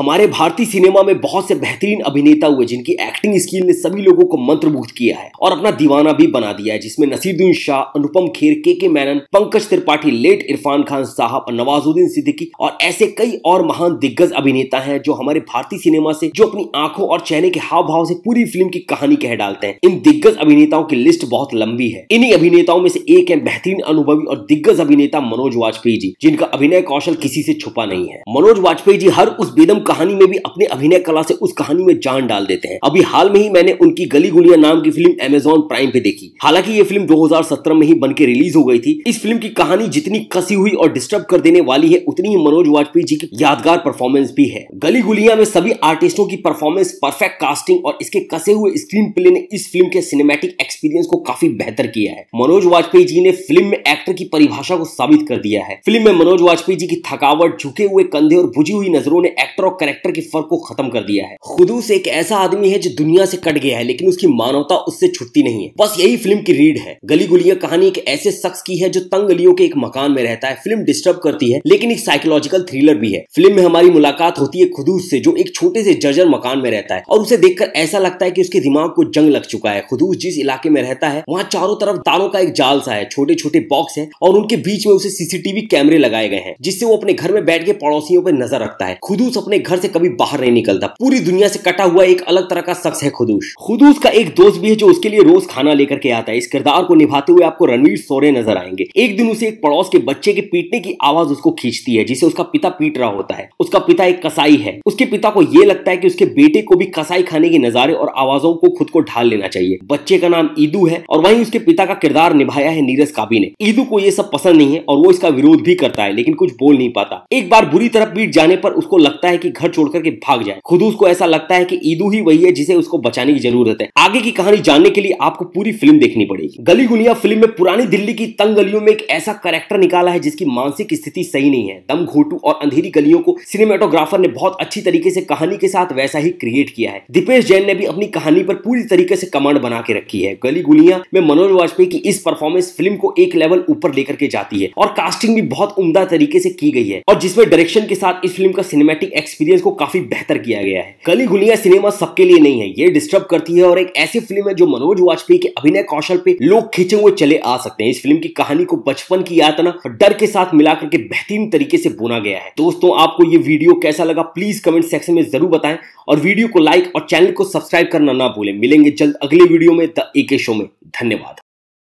हमारे भारतीय सिनेमा में बहुत से बेहतरीन अभिनेता हुए जिनकी एक्टिंग स्किल ने सभी लोगों को मंत्रमुग्ध किया है और अपना दीवाना भी बना दिया है जिसमें नसीरुद्दीन शाह अनुपम Kher K K Menon Pankaj Tripathi late Irrfan Khan साहब और नवाजुद्दीन सिद्दीकी और ऐसे कई और महान दिग्गज अभिनेता है जो हमारे भारतीय सिनेमा से जो अपनी आंखों और चेहरे के हाव भाव से पूरी फिल्म की कहानी कह डालते हैं इन दिग्गज अभिनेताओं की लिस्ट बहुत लंबी है इन्हीं अभिनेताओं में से एक है बेहतरीन अनुभवी और दिग्गज अभिनेता मनोज वाजपेयी जी जिनका अभिनय कौशल किसी से छुपा नहीं है मनोज वाजपेयी जी हर उस बेदम कहानी में भी अपने अभिनय कला से उस कहानी में जान डाल देते हैं अभी हाल में ही मैंने उनकी गली गुलिया नाम की फिल्म अमेजोन प्राइम पे देखी हालांकि ये फिल्म 2017 में ही बन के रिलीज हो गई थी इस फिल्म की कहानी जितनी कसी हुई और डिस्टर्ब कर देने वाली है उतनी ही मनोज वाजपेयी जी की यादगार परफॉर्मेंस भी है गली गुलिया में सभी आर्टिस्टों की परफॉर्मेंस परफेक्ट कास्टिंग और इसके कसे हुए स्क्रीन प्ले ने इस फिल्म के सिनेमेटिक एक्सपीरियंस को काफी बेहतर किया है मनोज वाजपेयी जी ने फिल्म में एक्टर की परिभाषा को साबित कर दिया है फिल्म में मनोज वाजपेयी जी की थकावट झुके हुए कंधे और बुझी हुई नजरों ने एक्टर और करेक्टर के फर्क को खत्म कर दिया है खुदूस एक ऐसा आदमी है जो दुनिया से कट गया है लेकिन उसकी मानवता उससे छुटती नहीं है बस यही फिल्म की रीड है गली गुलिया कहानी एक ऐसे शख्स की है जो तंग गलियों के एक मकान में रहता है फिल्म डिस्टर्ब करती है लेकिन एक साइकोलॉजिकल थ्रिलर भी है फिल्म में हमारी मुलाकात होती है खुदूस से जो एक छोटे से जर्जर मकान में रहता है और उसे देखकर ऐसा लगता है की उसके दिमाग को जंग लग चुका है खुदूस जिस इलाके में रहता है वहाँ चारों तरफ तारों का एक जाल सा है छोटे छोटे बॉक्स है और उनके बीच में उसे सीसीटीवी कैमरे लगाए गए हैं जिससे वो अपने घर में बैठ के पड़ोसियों पर नजर रखता है खुदूस अपने घर से कभी बाहर नहीं निकलता पूरी दुनिया से कटा हुआ एक अलग तरह का शख्स है खुदूस खुदूस का एक दोस्त भी है जो उसके लिए रोज खाना लेकर के आता है इस किरदार को निभाते हुए आपको रणवीर सोरे नजर आएंगे एक दिन उसे एक पड़ोस के बच्चे के पीटने की आवाज उसको खींचती है जिसे उसका पिता पीट रहा होता है उसका पिता एक कसाई है उसके पिता को यह लगता है कि उसके बेटे को भी कसाई खाने के नजारे और आवाजों को खुद को ढाल लेना चाहिए बच्चे का नाम ईदू है और वहीं उसके पिता का किरदार निभाया है नीरज काबी ने ईदू को यह सब पसंद नहीं है और वो इसका विरोध भी करता है लेकिन कुछ बोल नहीं पाता एक बार बुरी तरफ पीट जाने पर उसको लगता है कि कि घर छोड़ करके भाग जाए खुद उसको ऐसा लगता है कि ईदू ही वही है जिसे उसको बचाने की जरूरत है आगे की कहानी जानने के लिए आपको पूरी फिल्म देखनी पड़ेगी गली गुनिया फिल्म में पुरानी दिल्ली की तंग गलियों में एक ऐसा करेक्टर निकाला है जिसकी मानसिक स्थिति सही नहीं है दम घोटू और अंधेरी गलियों को सिनेमाटोग्राफर ने बहुत अच्छी तरीके से कहानी के साथ वैसा ही क्रिएट किया है दीपेश जैन ने भी अपनी कहानी पर पूरी तरीके से कमांड बना के रखी है गली गुनिया में मनोज वाजपेयी की इस परफॉर्मेंस फिल्म को एक लेवल ऊपर लेकर के जाती है और कास्टिंग भी बहुत उमदा तरीके से की गई है और जिसमें डायरेक्शन के साथ इस फिल्म का सिनेमेटिक एक्सपीरियंस एक्सपीरियंस को काफी बेहतर किया गया है कली गुलिया सिनेमा सबके लिए नहीं है ये डिस्टर्ब करती है और एक ऐसी फिल्म है जो मनोज वाजपेयी के अभिनय कौशल पे लोग खींचे हुए चले आ सकते हैं इस फिल्म की कहानी को बचपन की यातना और डर के साथ मिलाकर के बेहतरीन तरीके से बुना गया है दोस्तों आपको ये वीडियो कैसा लगा प्लीज कमेंट सेक्शन में जरूर बताए और वीडियो को लाइक और चैनल को सब्सक्राइब करना ना भूलें मिलेंगे जल्द अगले वीडियो में द एके शो में धन्यवाद